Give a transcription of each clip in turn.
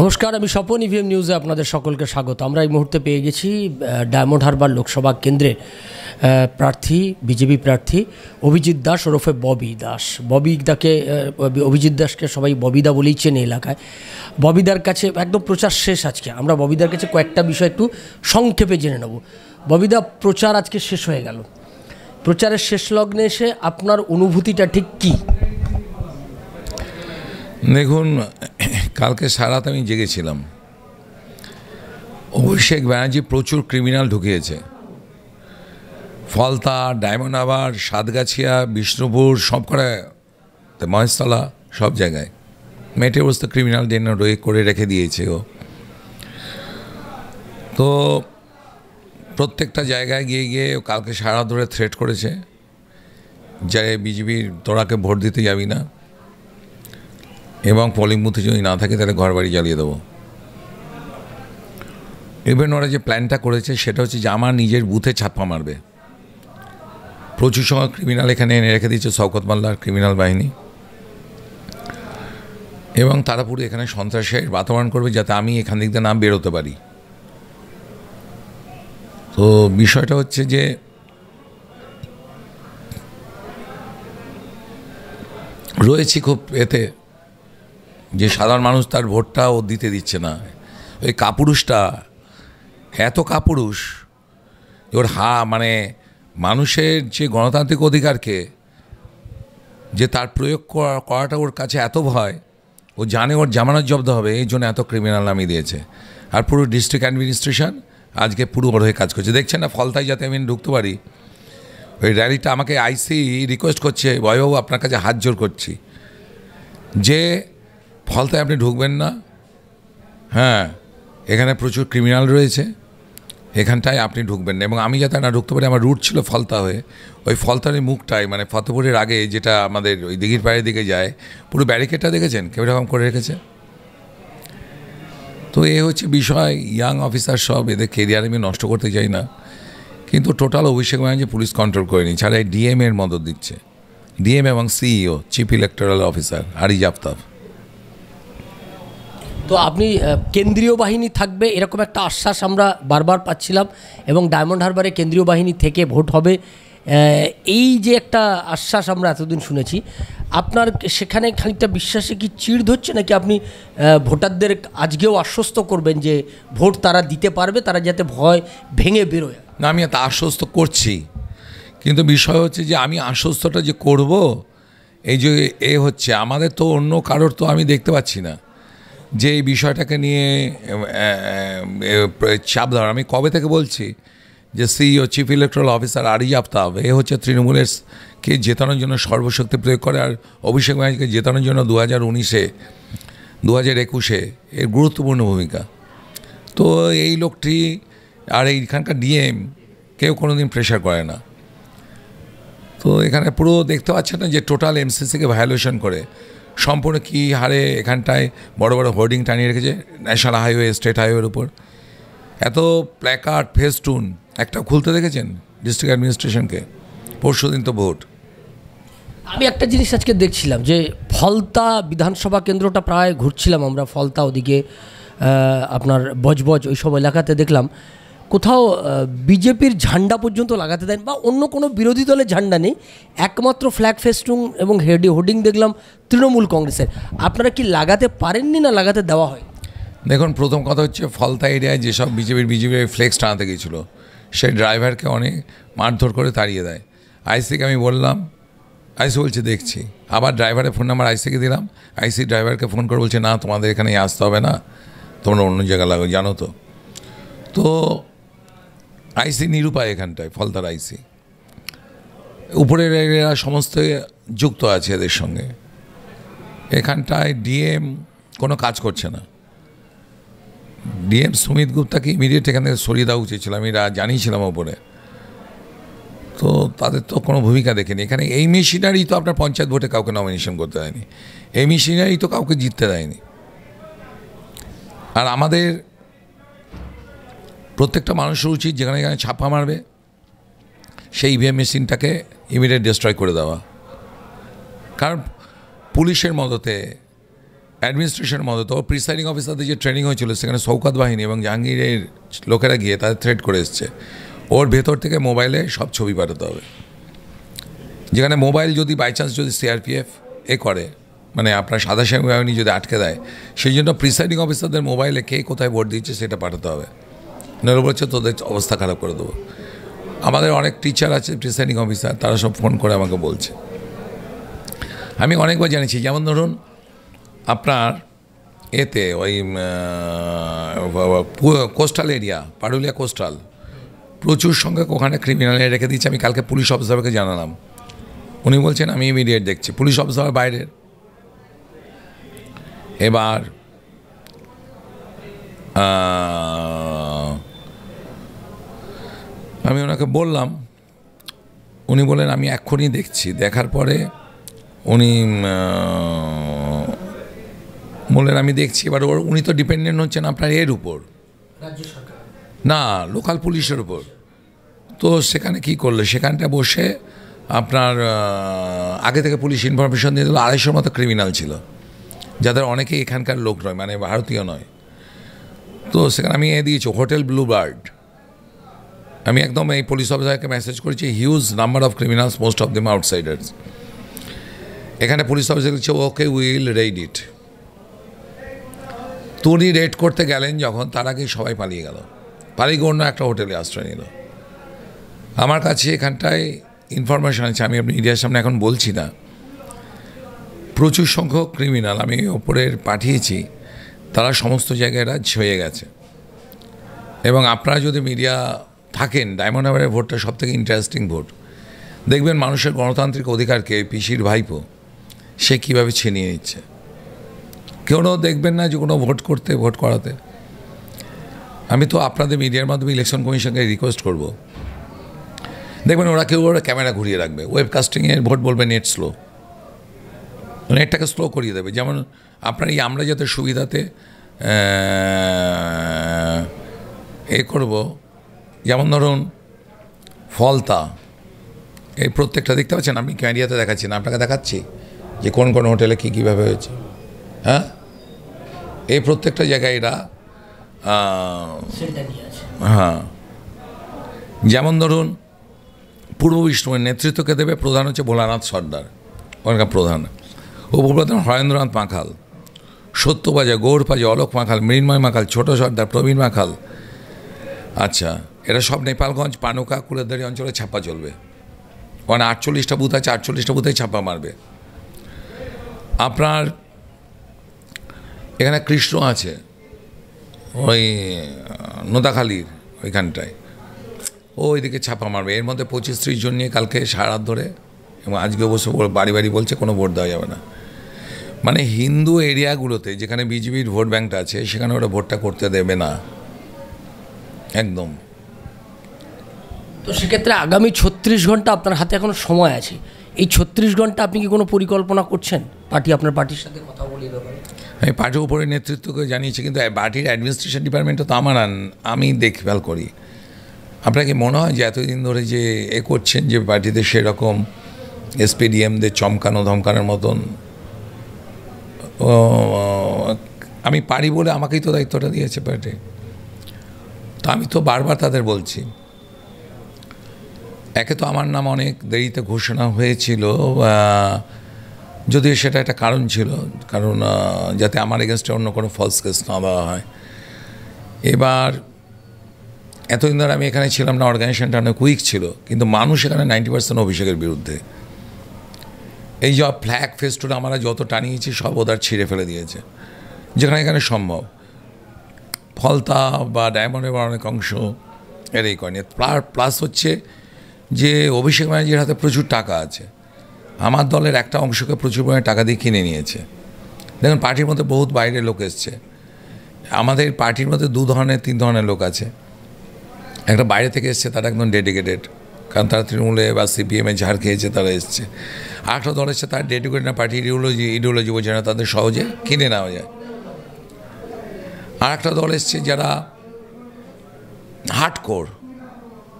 নমস্কার আমি Swapan EVM e নিউজে আপনাদের সকলকে স্বাগত আমরা এই মুহূর্তে পেয়ে গেছি ডায়মন্ড হারবার লোকসভা কেন্দ্রের প্রার্থী বিজেপি প্রার্থী অভিজিৎ দাস ওরফে ববি দাস ববি দাকে অভিজিৎ দাসকে সবাই ববিদা বলেই চেনে এলাকায় ববিদার কাছে একদম প্রচার শেষ আজকে আমরা ববিদার কাছে কয়েকটা বিষয় একটু সংক্ষেপে জেনে নেব ববিদা প্রচার আজকে শেষ হয়ে গেল প্রচারের শেষ লগ্নে এসে আপনার অনুভূতিটা ঠিক কী দেখুন কালকে সারাত আমি জেগেছিলাম অভিষেক ব্যানার্জি প্রচুর ক্রিমিনাল ঢুকিয়েছে ফলতা ডায়মন্ড আবার সাতগাছিয়া বিষ্ণুপুর সব করে মহেশতলা সব জায়গায় মেটে বসতে ক্রিমিনাল ডেন রয়ে করে রেখে দিয়েছে ও তো প্রত্যেকটা জায়গায় গিয়ে গিয়ে কালকে সারা ধরে থ্রেট করেছে যে বিজেপির তোরাকে ভোট দিতে যাবি না এবং পলিং বুথে যদি না থাকে তাহলে ঘর বাড়ি জ্বালিয়ে দেবো ইভেন ওরা যে প্ল্যানটা করেছে সেটা হচ্ছে যে আমার নিজের বুথে ছাপ্পা মারবে প্রচুর সময় ক্রিমিনাল এখানে এনে রেখে দিয়েছে শওকত মাল্লার ক্রিমিনাল বাহিনী এবং তারা পুরো এখানে সন্ত্রাসের বাতাবরণ করবে যাতে আমি এখান দিক দিয়ে না বেরোতে পারি তো বিষয়টা হচ্ছে যে রয়েছি খুব এতে যে সাধারণ মানুষ তার ভোটটা ও দিতে দিচ্ছে না ওই কাপুরুষটা এত কাপুরুষ ওর হা মানে মানুষের যে গণতান্ত্রিক অধিকারকে যে তার প্রয়োগ করাটা ওর কাছে এত ভয় ও জানে ওর জামানত জব্দ হবে এই জন্য এত ক্রিমিনাল নামিয়ে দিয়েছে আর পুরো ডিস্ট্রিক্ট অ্যাডমিনিস্ট্রেশন আজকে পুরো ওর হয়ে কাজ করছে দেখছেন না ফলতায় যাতে আমি ঢুকতে পারি ওই র্যালিটা আমাকে আইসি রিকোয়েস্ট করছে ভয়বাবু আপনার কাছে হাত জোর করছি যে ফলতায় আপনি ঢুকবেন না হ্যাঁ এখানে প্রচুর ক্রিমিনাল রয়েছে এখানটায় আপনি ঢুকবেন না এবং আমি যাতে না ঢুকতে পারি আমার রুট ছিল ফলতা হয়ে ওই ফলতার মুখটায় মানে ফতপুরের আগে যেটা আমাদের ওই দিঘির পাড়ের দিকে যায় পুরো ব্যারিকেডটা দেখেছেন কেউ রকম করে রেখেছে তো এ হচ্ছে বিষয় ইয়াং অফিসার সব এদের কেরিয়ার আমি নষ্ট করতে চাই না কিন্তু total Abhishek Banerjee police control করে করেনি ছাড়া ডিএম এর মদত দিচ্ছে ডিএম এবং CEO chief electoral officer Ariz Aftab তো আপনি কেন্দ্রীয় বাহিনী থাকবে এরকম একটা আশ্বাস আমরা বারবার পাচ্ছিলাম এবং ডায়মন্ড হারবারে কেন্দ্রীয় বাহিনী থেকে ভোট হবে এই যে একটা আশ্বাস আমরা এতদিন শুনেছি আপনার সেখানে খানিকটা বিশ্বাসে কি চিড় ধরছে নাকি আপনি ভোটারদের আজকেও আশ্বস্ত করবেন যে ভোট তারা দিতে পারবে তারা যাতে ভয় ভেঙে বেরোয় না আমি তা আশ্বস্ত করছি কিন্তু বিষয় হচ্ছে যে আমি আশ্বস্তটা যে করব এই যে এ হচ্ছে আমাদের তো অন্য কারোর তো আমি দেখতে পাচ্ছি না যে এই বিষয়টাকে নিয়ে চাপ দেওয়ার আমি কবে থেকে বলছি যে সিইও চিফ ইলেকট্রাল অফিসার আরি আফতাব এ হচ্ছে তৃণমূলের কে জেতানোর জন্য সর্বশক্তি প্রয়োগ করে আর অভিষেক ব্যানার্জিকে জেতানোর জন্য দু হাজার উনিশে দু হাজার একুশে এর গুরুত্বপূর্ণ ভূমিকা তো এই লোকটি আর এইখানকার ডিএম কেউ কোনো দিন প্রেশার করে না তো এখানে পুরো দেখতে পাচ্ছেন না যে টোটাল এমসিসিকে ভায়োলেশন করে সম্পূর্ণ কী হারে এখানটায় বড় বড় হোর্ডিং টানিয়ে রেখেছে ন্যাশনাল হাইওয়ে স্টেট হাইওয়ের উপর এত প্ল্যাকার্ড ফেস্টুন একটা খুলতে দেখেছেন ডিস্ট্রিক্ট অ্যাডমিনিস্ট্রেশনকে পরশু দিন তো ভোট আমি একটা জিনিস আজকে দেখছিলাম যে ফলতা বিধানসভা কেন্দ্রটা প্রায় ঘুরছিলাম আমরা ফলতা ওদিকে আপনার বজবজ ওইসব এলাকাতে দেখলাম কোথাও বিজেপির ঝান্ডা পর্যন্ত লাগাতে দেন বা অন্য কোনো বিরোধী দলের ঝান্ডা নেই একমাত্র ফ্ল্যাগ ফেস্টুং এবং হেডি হোর্ডিং দেখলাম তৃণমূল কংগ্রেসের আপনারা কি লাগাতে পারেননি না লাগাতে দেওয়া হয় দেখুন প্রথম কথা হচ্ছে ফলতা এরিয়ায় যেসব বিজেপির বিজেপির ফ্লেক্স টানাতে গিয়েছিলো সেই ড্রাইভারকে অনেক মারধর করে তাড়িয়ে দেয় আইসিকে আমি বললাম আইসি বলছে দেখছি আবার ড্রাইভারের ফোন নাম্বার আইসিকে দিলাম আইসি ড্রাইভারকে ফোন করে বলছে না তোমাদের এখানে আসতে হবে না তোমরা অন্য জায়গায় লাগো জানো তো তো আইসি নিরুপায় এখানটায় ফলতার আইসি উপরের এরা সমস্ত যুক্ত আছে এদের সঙ্গে এখানটায় ডিএম কোনো কাজ করছে না ডিএম সুমিত গুপ্তাকে ইমিডিয়েট এখানে সরিয়ে দেওয়া উচিত ছিল আমি জানিয়েছিলাম ওপরে তো তাদের তো কোনো ভূমিকা দেখেনি এখানে এই মেশিনারি তো আপনার পঞ্চায়েত ভোটে কাউকে নমিনেশন করতে দেয়নি এই মেশিনারি তো কাউকে জিততে দেয়নি আর আমাদের প্রত্যেকটা মানুষের উচিত যেখানে যেখানে ছাপা মারবে সেই ইভিএম e মেশিনটাকে ইমিডিয়েট ডিস্ট্রয় করে দেওয়া কারণ পুলিশের মদতে অ্যাডমিনিস্ট্রেশন মদতে ও প্রিসাইডিং অফিসারদের যে ট্রেনিং হয়েছিল সেখানে সৌকাত বাহিনী এবং জাহাঙ্গীরের লোকেরা গিয়ে তাদের থ্রেড করে এসছে ওর ভেতর থেকে মোবাইলে সব ছবি পাঠাতে হবে যেখানে মোবাইল যদি বাই চান্স যদি সিআরপিএফ এ করে মানে আপনার সাদা শ্যামী বাহিনী যদি আটকে দেয় সেই জন্য প্রিসাইডিং অফিসারদের মোবাইলে কে কোথায় ভোট দিচ্ছে সেটা পাঠাতে হবে নাহলে বলছে তোদের অবস্থা খারাপ করে দেবো আমাদের অনেক টিচার আছে প্রিসাইডিং অফিসার তারা সব ফোন করে আমাকে বলছে আমি অনেকবার জানিয়েছি যেমন ধরুন আপনার এতে ওই কোস্টাল এরিয়া পাডুলিয়া কোস্টাল প্রচুর সংখ্যক ওখানে ক্রিমিনাল রেখে দিয়েছে আমি কালকে পুলিশ অফিসারকে জানালাম উনি বলছেন আমি ইমিডিয়েট দেখছি পুলিশ অফিসার বাইরের এবার আমি ওনাকে বললাম উনি বলেন আমি এক্ষুনি দেখছি দেখার পরে উনি বললেন আমি দেখছি এবার ওর উনি তো ডিপেন্ডেন্ট হচ্ছেন আপনার এর উপর না লোকাল পুলিশের উপর তো সেখানে কি করলো সেখানটা বসে আপনার আগে থেকে পুলিশ ইনফরমেশন দিয়ে দিল আড়াইশোর মতো ক্রিমিনাল ছিল যাদের অনেকেই এখানকার লোক নয় মানে ভারতীয় নয় তো সেখানে আমি এ দিয়েছি হোটেল ব্লু বার্ড আমি একদম এই পুলিশ অফিসারকে মেসেজ করেছি huge number of criminals most of them outsiders এখানে পুলিশ অফিসার লিখছে ওকে উইল রেড ইট তুনি রেড করতে গেলেন যখন তার আগেই সবাই পালিয়ে গেল পালিয়ে অন্য একটা হোটেলে আশ্রয় নিল আমার কাছে এখানটায় ইনফরমেশান আছে আমি আপনি মিডিয়ার সামনে এখন বলছি না প্রচুর সংখ্যক ক্রিমিনাল আমি ওপরের পাঠিয়েছি তারা সমস্ত জায়গায় রাজ হয়ে গেছে এবং আপনারা যদি মিডিয়া থাকেন ডায়মন্ড হারবারের ভোটটা সব থেকে ইন্টারেস্টিং ভোট দেখবেন মানুষের গণতান্ত্রিক অধিকারকে পিসির ভাইপো সে কীভাবে ছিনিয়ে নিচ্ছে কেউ দেখবেন না যে কোনো ভোট করতে ভোট করাতে আমি তো আপনাদের মিডিয়ার মাধ্যমে ইলেকশন কমিশনকে রিকোয়েস্ট করব দেখবেন ওরা কেউ ওরা ক্যামেরা ঘুরিয়ে রাখবে ওয়েবকাস্টিংয়ের ভোট বলবে নেট স্লো নেটটাকে স্লো করিয়ে দেবে যেমন আপনার এই আমরা যাতে সুবিধাতে এ করবো যেমন ধরুন ফলতা এই প্রত্যেকটা দেখতে পাচ্ছেন আপনি ক্যান্ডিয়াতে দেখাচ্ছেন আপনাকে দেখাচ্ছি যে কোন কোন হোটেলে কী কীভাবে হয়েছে হ্যাঁ এই প্রত্যেকটা জায়গায় এরা হ্যাঁ যেমন ধরুন পূর্ব বিষ্ণুমের নেতৃত্বকে দেবে প্রধান হচ্ছে ভোলানাথ সর্দার ওখানকার প্রধান প্রধান হরেন্দ্রনাথ মাখাল সত্যবাজা গৌরপাজা অলোক মাখাল মৃন্ময় মাখাল ছোট সর্দার প্রবীণ মাখাল আচ্ছা এরা সব নেপালগঞ্জ পানুকা কুড়াদারি অঞ্চলে ছাপা চলবে ওখানে আটচল্লিশটা বুথ আছে আটচল্লিশটা বুথে ছাপা মারবে আপনার এখানে কৃষ্ণ আছে ওই নোদাখালির ওইখানটায় ও ওইদিকে ছাপা মারবে এর মধ্যে পঁচিশ ত্রিশ জন নিয়ে কালকে সারা ধরে এবং আজকে অবশ্য বাড়ি বাড়ি বলছে কোনো ভোট দেওয়া যাবে না মানে হিন্দু এরিয়াগুলোতে যেখানে বিজেপির ভোট ব্যাঙ্কটা আছে সেখানে ওরা ভোটটা করতে দেবে না একদম তো সেক্ষেত্রে আগামী ছত্রিশ ঘন্টা আপনার হাতে এখনো সময় আছে এই ছত্রিশ ঘন্টা আপনি কি কোনো পরিকল্পনা করছেন পার্টি আপনার পার্টির সাথে কথা বলি দেবেন আমি পার্টির উপরে নেতৃত্বকে জানিয়েছি কিন্তু পার্টির অ্যাডমিনিস্ট্রেশন ডিপার্টমেন্টও তো আমার আমি দেখভাল করি আপনাকে মনে হয় যে এতদিন ধরে যে এ করছেন যে পার্টিতে সেরকম এসপিডিএমদের চমকানো ধমকানোর মতন আমি পারি বলে আমাকেই তো দায়িত্বটা দিয়েছে পার্টি তো আমি তো বারবার তাদের বলছি একে তো আমার নাম অনেক দেরিতে ঘোষণা হয়েছিল যদিও সেটা একটা কারণ ছিল কারণ যাতে আমার এগেনস্টে অন্য কোনো ফলস কেস না দেওয়া হয় এবার এতদিন ধরে আমি এখানে ছিলাম না অর্গানাইজেশনটা অনেক উইক ছিল কিন্তু মানুষ এখানে নাইনটি পার্সেন্ট অভিষেকের বিরুদ্ধে এই যে ফ্ল্যাগ ফেস্টুটা আমরা যত টানিয়েছি সব ওদার ছিঁড়ে ফেলে দিয়েছে যেখানে এখানে সম্ভব ফলতা বা ডায়মন্ডের অনেক অংশ এরই করেনি প্লাস হচ্ছে যে অভিষেক ব্যানার্জির হাতে প্রচুর টাকা আছে আমার দলের একটা অংশকে প্রচুর পরিমাণে টাকা দিয়ে কিনে নিয়েছে দেখুন পার্টির মধ্যে বহুত বাইরে লোক এসছে আমাদের পার্টির মধ্যে দু ধরনের তিন ধরনের লোক আছে একটা বাইরে থেকে এসছে তারা একদম ডেডিকেটেড কারণ তারা তৃণমূলে বা সিপিএমে ঝাড় খেয়েছে তারা এসছে আরেকটা দল এসছে তারা ডেডিকেটেড না পার্টি ইডিওলজি ইডিওলজি বোঝে না তাদের সহজে কিনে নেওয়া যায় আর একটা দল এসছে যারা হার্ডকোর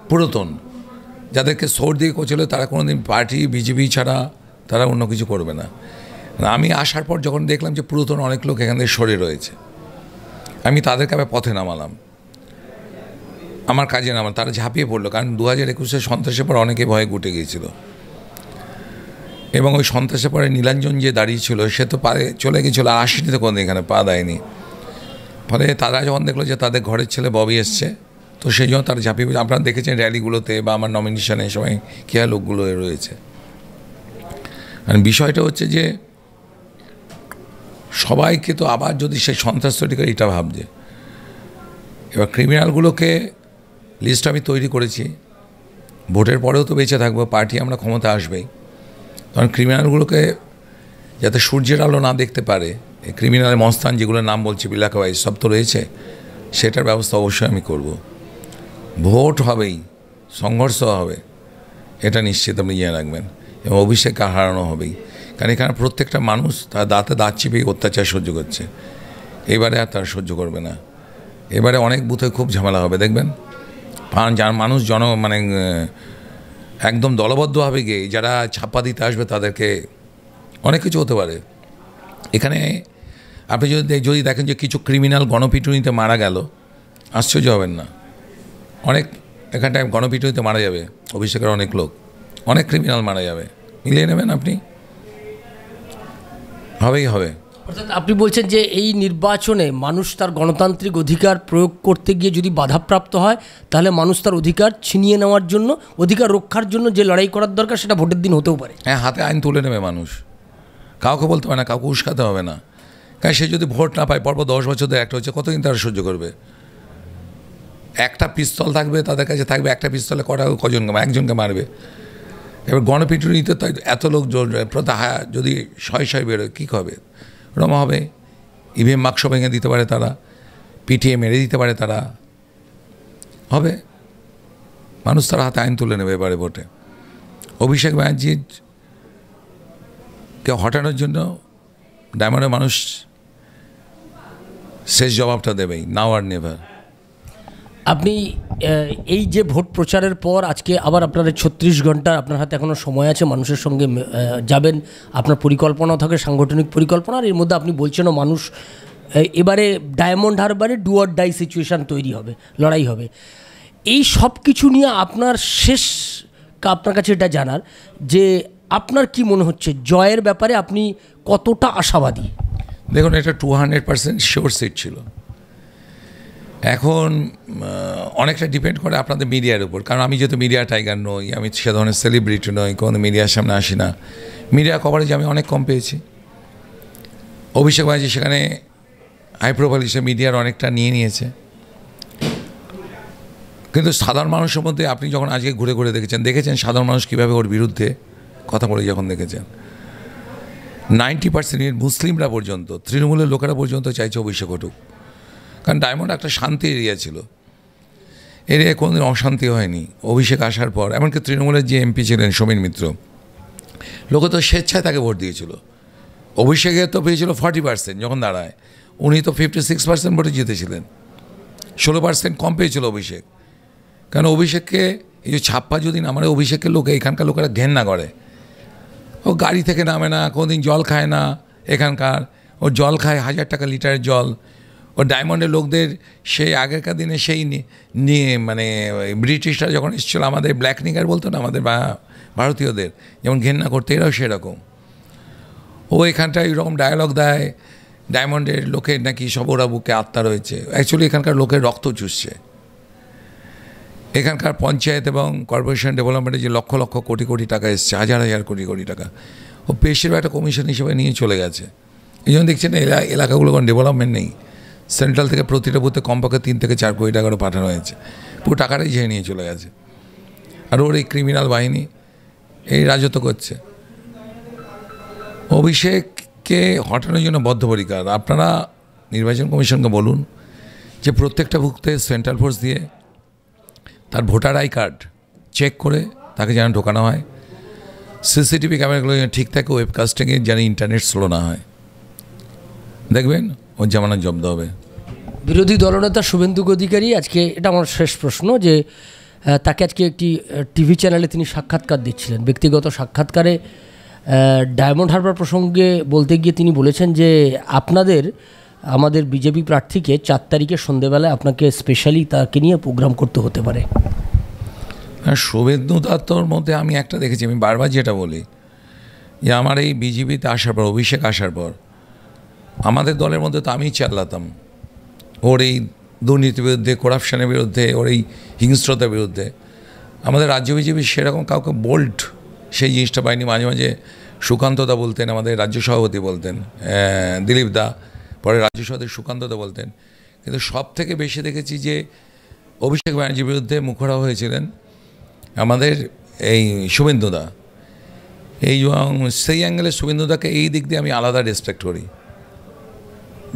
পুরাতন যাদেরকে সোর দিয়ে করছিল তারা কোনো দিন পার্টি বিজেপি ছাড়া তারা অন্য কিছু করবে না আমি আসার পর যখন দেখলাম যে পুরাতন অনেক লোক এখান থেকে সরে রয়েছে আমি তাদেরকে আবার পথে নামালাম আমার কাজে নামাল তারা ঝাঁপিয়ে পড়লো কারণ দু হাজার একুশে সন্ত্রাসের পর অনেকে ভয়ে গুটে গিয়েছিল এবং ওই সন্ত্রাসের পরে নীলাঞ্জন যে দাঁড়িয়েছিল সে তো পারে চলে গিয়েছিল আসেনি তো কোনো এখানে পা দেয়নি ফলে তারা যখন দেখলো যে তাদের ঘরের ছেলে ববি এসছে তো সেই জন্য তারা ঝাঁপিয়ে পড়ছে আপনারা দেখেছেন র্যালিগুলোতে বা আমার নমিনেশনে সময় কেয়া লোকগুলো রয়েছে মানে বিষয়টা হচ্ছে যে সবাইকে তো আবার যদি সেই সন্ত্রাস তৈরি করে এটা ভাবছে এবার ক্রিমিনালগুলোকে লিস্ট আমি তৈরি করেছি ভোটের পরেও তো বেঁচে থাকবো পার্টি আমরা ক্ষমতা আসবেই কারণ ক্রিমিনালগুলোকে যাতে সূর্যের আলো না দেখতে পারে ক্রিমিনালের মস্তান যেগুলোর নাম বলছি এলাকা সব তো রয়েছে সেটার ব্যবস্থা অবশ্যই আমি করবো ভোট হবেই সংঘর্ষ হবে এটা নিশ্চিত আপনি জেনে রাখবেন এবং অভিষেক হারানো হবেই কারণ এখানে প্রত্যেকটা মানুষ তার দাঁতে দাঁত চেপেই অত্যাচার সহ্য করছে এবারে আর তারা সহ্য করবে না এবারে অনেক বুথে খুব ঝামেলা হবে দেখবেন যার মানুষ জন মানে একদম দলবদ্ধভাবে গিয়ে যারা ছাপ্পা দিতে আসবে তাদেরকে অনেক কিছু হতে পারে এখানে আপনি যদি যদি দেখেন যে কিছু ক্রিমিনাল গণপিটুনিতে মারা গেল আশ্চর্য হবেন না অনেক এখানটায় গণপিটুনিতে মারা যাবে অভিষেকের অনেক লোক অনেক ক্রিমিনাল মারা যাবে মিলিয়ে নেবেন আপনি হবেই হবে অর্থাৎ আপনি বলছেন যে এই নির্বাচনে মানুষ তার গণতান্ত্রিক অধিকার প্রয়োগ করতে গিয়ে যদি বাধাপ্রাপ্ত হয় তাহলে মানুষ তার অধিকার ছিনিয়ে নেওয়ার জন্য অধিকার রক্ষার জন্য যে লড়াই করার দরকার সেটা ভোটের দিন হতেও পারে হ্যাঁ হাতে আইন তুলে নেবে মানুষ কাউকে বলতে হবে না কাউকে উস্কাতে হবে না কারণ সে যদি ভোট না পায় পরপর দশ বছর ধরে একটা হচ্ছে কতদিন তারা সহ্য করবে একটা পিস্তল থাকবে তাদের কাছে থাকবে একটা পিস্তলে কটা কজনকে একজনকে মারবে এবার গণপিটুনিতে তো এত লোক প্রতাহা যদি শয় শয় বেরোয় কী হবে রমা হবে ইভিএম মাক্স ভেঙে দিতে পারে তারা পিটিএ মেরে দিতে পারে তারা হবে মানুষ তারা হাতে আইন তুলে নেবে এবারে ভোটে অভিষেক ব্যানার্জির কে হটানোর জন্য ডায়মন্ডের মানুষ শেষ জবাবটা দেবেই নাও আর নেভার আপনি এই যে ভোট প্রচারের পর আজকে আবার আপনার ছত্রিশ ঘন্টা আপনার হাতে এখনও সময় আছে মানুষের সঙ্গে যাবেন আপনার পরিকল্পনাও থাকে সাংগঠনিক পরিকল্পনা আর এর মধ্যে আপনি বলছেন মানুষ এবারে ডায়মন্ড হারবারে ডু ডাই সিচুয়েশান তৈরি হবে লড়াই হবে এই সব কিছু নিয়ে আপনার শেষ আপনার কাছে এটা জানার যে আপনার কি মনে হচ্ছে জয়ের ব্যাপারে আপনি কতটা আশাবাদী দেখুন এটা two hundred percent sure seat ছিল এখন অনেকটা ডিপেন্ড করে আপনাদের মিডিয়ার উপর কারণ আমি যেহেতু মিডিয়া টাইগার নই আমি সে ধরনের সেলিব্রিটি নই কোনো মিডিয়ার সামনে আসি না মিডিয়া কভারেজ আমি অনেক কম পেয়েছি অভিষেক ব্যানার্জি সেখানে হাই প্রোফাইল হিসেবে মিডিয়ার অনেকটা নিয়ে নিয়েছে কিন্তু সাধারণ মানুষের মধ্যে আপনি যখন আজকে ঘুরে ঘুরে দেখেছেন দেখেছেন সাধারণ মানুষ কীভাবে ওর বিরুদ্ধে কথা বলে যখন দেখেছেন নাইনটি পার্সেন্ট মুসলিমরা পর্যন্ত তৃণমূলের লোকেরা পর্যন্ত চাইছে অভিষেক ঘটুক কারণ ডায়মন্ড একটা শান্তি এরিয়া ছিল এরিয়া কোনোদিন অশান্তি হয়নি অভিষেক আসার পর এমনকি তৃণমূলের যে এমপি ছিলেন সমীর মিত্র লোকে তো স্বেচ্ছায় তাকে ভোট দিয়েছিল অভিষেকের তো পেয়েছিল ফর্টি পার্সেন্ট যখন দাঁড়ায় উনি তো ফিফটি সিক্স পার্সেন্ট ভোটে জিতেছিলেন ষোলো পার্সেন্ট কম পেয়েছিল অভিষেক কারণ অভিষেককে এই যে ছাপ্পা যদি আমার অভিষেকের লোকে এখানকার লোকেরা ঘেন্না করে ও গাড়ি থেকে নামে না কোনোদিন জল খায় না এখানকার ও জল খায় হাজার টাকা লিটারের জল ও ডায়মন্ডের লোকদের সেই আগেকার দিনে সেই নিয়ে মানে ব্রিটিশরা যখন এসেছিল আমাদের ব্ল্যাক নিগার বলতো না আমাদের ভারতীয়দের যেমন ঘেন্না করতে এরাও সেরকম ও এখানটায় এরকম ডায়ালগ দেয় ডায়মন্ডের লোকের নাকি সব ওরা বুকে আত্মা রয়েছে অ্যাকচুয়ালি এখানকার লোকের রক্ত চুষছে এখানকার পঞ্চায়েত এবং কর্পোরেশন ডেভেলপমেন্টে যে লক্ষ লক্ষ কোটি কোটি টাকা এসছে হাজার হাজার কোটি কোটি টাকা ও পেশের একটা কমিশন হিসেবে নিয়ে চলে গেছে এই জন্য দেখছেন এলাকাগুলো কোনো ডেভেলপমেন্ট নেই সেন্ট্রাল থেকে প্রতিটা বুথে কমপক্ষে তিন থেকে চার কোটি টাকারও পাঠানো হয়েছে পুরো টাকাটাই ঝেড়ে নিয়ে চলে গেছে আর ওর এই ক্রিমিনাল বাহিনী এই রাজত্ব করছে অভিষেককে হটানোর জন্য বদ্ধপরিকার আপনারা নির্বাচন কমিশনকে বলুন যে প্রত্যেকটা ভুক্তে সেন্ট্রাল ফোর্স দিয়ে তার ভোটার আই কার্ড চেক করে তাকে যেন ঢোকানো হয় সিসিটিভি ক্যামেরাগুলো যেন ঠিক থাকে ওয়েবকাস্টিংয়ে যেন ইন্টারনেট স্লো না হয় দেখবেন ওর জামানা জব্দ হবে বিরোধী দলনেতা শুভেন্দু অধিকারী আজকে এটা আমার শেষ প্রশ্ন যে তাকে আজকে একটি টিভি চ্যানেলে তিনি সাক্ষাৎকার দিচ্ছিলেন ব্যক্তিগত সাক্ষাৎকারে ডায়মন্ড হারবার প্রসঙ্গে বলতে গিয়ে তিনি বলেছেন যে আপনাদের আমাদের বিজেপি প্রার্থীকে চার তারিখে সন্ধেবেলায় আপনাকে স্পেশালি তাকে নিয়ে প্রোগ্রাম করতে হতে পারে হ্যাঁ শুভেন্দু দত্তর মধ্যে আমি একটা দেখেছি আমি বারবার যেটা বলি যে আমার এই বিজেপিতে আসার পর অভিষেক আসার পর আমাদের দলের মধ্যে তো আমিই চাল্লাতাম ওর এই দুর্নীতির বিরুদ্ধে করাপশনের বিরুদ্ধে ওর এই হিংস্রতার বিরুদ্ধে আমাদের রাজ্য বিজেপি সেরকম কাউকে বোল্ড সেই জিনিসটা পাইনি মাঝে মাঝে সুকান্তদা বলতেন আমাদের রাজ্য সভাপতি বলতেন দিলীপ দা পরে রাজ্য সভাপতি সুকান্তদা বলতেন কিন্তু সব থেকে বেশি দেখেছি যে অভিষেক ব্যানার্জির বিরুদ্ধে মুখরা হয়েছিলেন আমাদের এই শুভেন্দুদা এই সেই অ্যাঙ্গেলে শুভেন্দুদাকে এই দিক দিয়ে আমি আলাদা রেসপেক্ট করি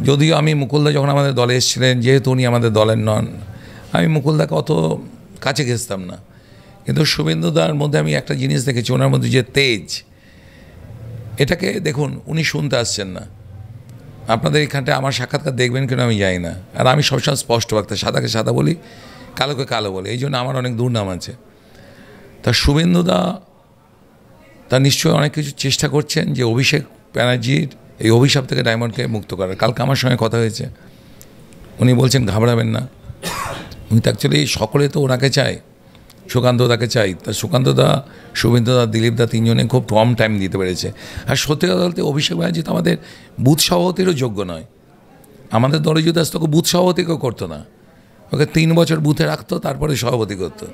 যদিও আমি মুকুলদা যখন আমাদের দলে এসেছিলেন যেহেতু উনি আমাদের দলের নন আমি মুকুলদাকে অত কাছে ঘেসতাম না কিন্তু শুভেন্দুদার মধ্যে আমি একটা জিনিস দেখেছি ওনার মধ্যে যে তেজ এটাকে দেখুন উনি শুনতে আসছেন না আপনাদের এখানটায় আমার সাক্ষাৎকার দেখবেন কিনা আমি জানি না আর আমি সবসময় স্পষ্ট বাক্তা সাদাকে সাদা বলি কালোকে কালো বলি এই জন্য আমার অনেক দুর্নাম আছে তা শুভেন্দুদা তা নিশ্চয়ই অনেক কিছু চেষ্টা করছেন যে অভিষেক ব্যানার্জির এই অভিশাপ থেকে ডায়মন্ডকে মুক্ত করার কালকে আমার সঙ্গে কথা হয়েছে উনি বলছেন ঘাবড়াবেন না উনি তো অ্যাকচুয়ালি সকলে তো ওনাকে চায় সুকান্তদাকে চাই তা সুকান্তদা শুভেন্দুদা দিলীপদা তিনজনে খুব কম টাইম দিতে পেরেছে আর সত্যি কথা বলতে অভিষেক ব্যানার্জি তো আমাদের বুথ সভাপতিরও যোগ্য নয় আমাদের দলজিৎ দাস তোকে বুথ কেউ করতো না ওকে তিন বছর বুথে রাখতো তারপরে সভাপতি করতো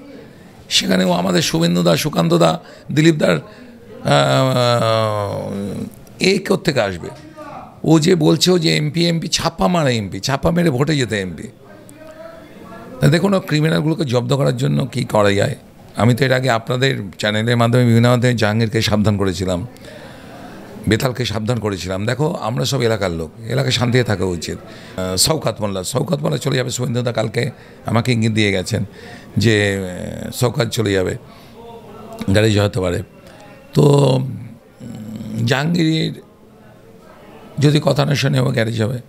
সেখানেও আমাদের শুভেন্দুদা সুকান্তদা দিলীপদার এ কোথেকে আসবে ও যে বলছে যে এমপি এমপি ছাপা মারা এমপি ছাপা মেরে ভোটে যেতে এমপি দেখুন ও ক্রিমিনালগুলোকে জব্দ করার জন্য কি করা যায় আমি তো এর আগে আপনাদের চ্যানেলের মাধ্যমে বিভিন্ন মাধ্যমে জাহাঙ্গীরকে সাবধান করেছিলাম বেতালকে সাবধান করেছিলাম দেখো আমরা সব এলাকার লোক এলাকায় শান্তিতে থাকা উচিত সৌকাত মোল্লা সৌকাত মোল্লা চলে যাবে সুবেন্দ্রদা কালকে আমাকে ইঙ্গিত দিয়ে গেছেন যে সৌকাত চলে যাবে গ্যারেজ হতে পারে তো জাহাঙ্গীর যদি কথা না শোনে ও গ্যারেজ হবে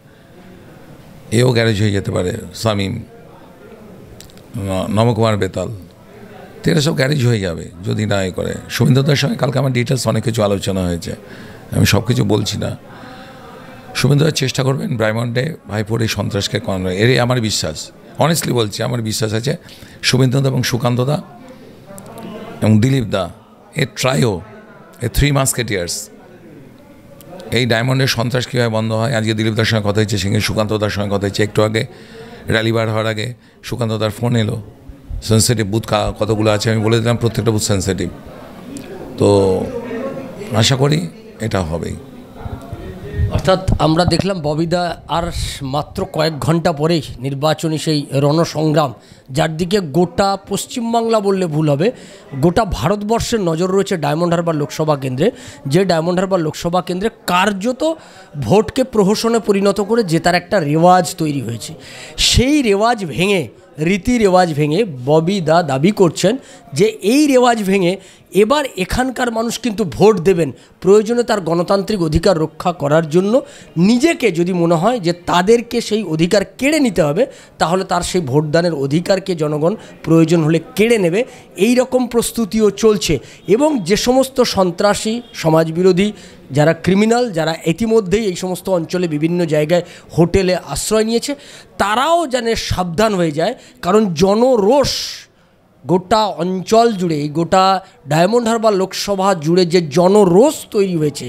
এও গ্যারেজ হয়ে যেতে পারে সামিম নবকুমার বেতাল তেরা সব গ্যারেজ হয়ে যাবে যদি না এ করে শুভেন্দ্রদার সঙ্গে কালকে আমার ডিটেলস অনেক কিছু আলোচনা হয়েছে আমি সব কিছু বলছি না শুভেন্দ্রদার চেষ্টা করবেন ব্রাইমন্ডে ভাইপোর এই সন্ত্রাসকে কমানো এর আমার বিশ্বাস অনেস্টলি বলছি আমার বিশ্বাস আছে শুভেন্দুদা এবং সুকান্তদা এবং দিলীপ দা a trio a three musketeers এই ডায়মন্ডের সন্ত্রাস কীভাবে বন্ধ হয় আজকে দিলীপ দার সঙ্গে কথা হয়েছে সেখানে সুকান্ত দার সঙ্গে কথা হয়েছে একটু আগে বার হওয়ার আগে সুকান্ত দার ফোন এলো সেন্সিটিভ বুথ কতগুলো আছে আমি বলে দিলাম প্রত্যেকটা বুথ সেন্সিটিভ তো আশা করি এটা হবেই অর্থাৎ আমরা দেখলাম ববিদা আর মাত্র কয়েক ঘন্টা পরেই নির্বাচনী সেই রণসংগ্রাম যার দিকে গোটা পশ্চিমবাংলা বললে ভুল হবে গোটা ভারতবর্ষের নজর রয়েছে ডায়মন্ড হারবার লোকসভা কেন্দ্রে যে ডায়মন্ড হারবার লোকসভা কেন্দ্রে কার্যত ভোটকে প্রহসনে পরিণত করে জেতার একটা রেওয়াজ তৈরি হয়েছে সেই রেওয়াজ ভেঙে রীতি রেওয়াজ ভেঙে ববি দা দাবি করছেন যে এই রেওয়াজ ভেঙে এবার এখানকার মানুষ কিন্তু ভোট দেবেন প্রয়োজনে তার গণতান্ত্রিক অধিকার রক্ষা করার জন্য নিজেকে যদি মনে হয় যে তাদেরকে সেই অধিকার কেড়ে নিতে হবে তাহলে তার সেই ভোটদানের অধিকারকে জনগণ প্রয়োজন হলে কেড়ে নেবে এই রকম প্রস্তুতিও চলছে এবং যে সমস্ত সন্ত্রাসী সমাজবিরোধী যারা ক্রিমিনাল যারা ইতিমধ্যেই এই সমস্ত অঞ্চলে বিভিন্ন জায়গায় হোটেলে আশ্রয় নিয়েছে তারাও যেন সাবধান হয়ে যায় কারণ জনরোষ গোটা অঞ্চল জুড়ে এই গোটা ডায়মন্ড হারবার লোকসভা জুড়ে যে জনরোষ তৈরি হয়েছে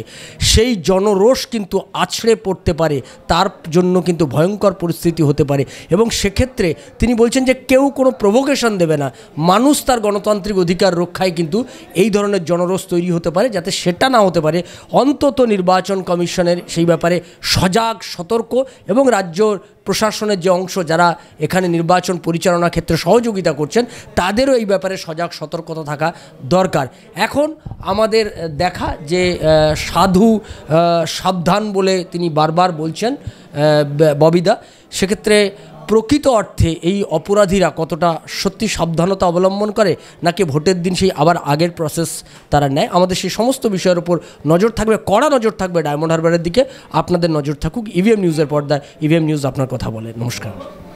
সেই জনরোষ কিন্তু আছড়ে পড়তে পারে তার জন্য কিন্তু ভয়ঙ্কর পরিস্থিতি হতে পারে এবং সেক্ষেত্রে তিনি বলছেন যে কেউ কোনো প্রভোকেশন দেবে না মানুষ তার গণতান্ত্রিক অধিকার রক্ষায় কিন্তু এই ধরনের জনরোষ তৈরি হতে পারে যাতে সেটা না হতে পারে অন্তত নির্বাচন কমিশনের সেই ব্যাপারে সজাগ সতর্ক এবং রাজ্য প্রশাসনের যে অংশ যারা এখানে নির্বাচন পরিচালনার ক্ষেত্রে সহযোগিতা করছেন তাদেরও এই ব্যাপারে সজাগ সতর্কতা থাকা দরকার দরকার এখন আমাদের দেখা যে সাধু সাবধান বলে তিনি বারবার বলছেন ববিদা সেক্ষেত্রে প্রকৃত অর্থে এই অপরাধীরা কতটা সত্যি সাবধানতা অবলম্বন করে নাকি ভোটের দিন সেই আবার আগের প্রসেস তারা নেয় আমাদের সেই সমস্ত বিষয়ের উপর নজর থাকবে কড়া নজর থাকবে ডায়মন্ড হারবারের দিকে আপনাদের নজর থাকুক ইভিএম নিউজের পর্দায় ইভিএম নিউজ আপনার কথা বলে নমস্কার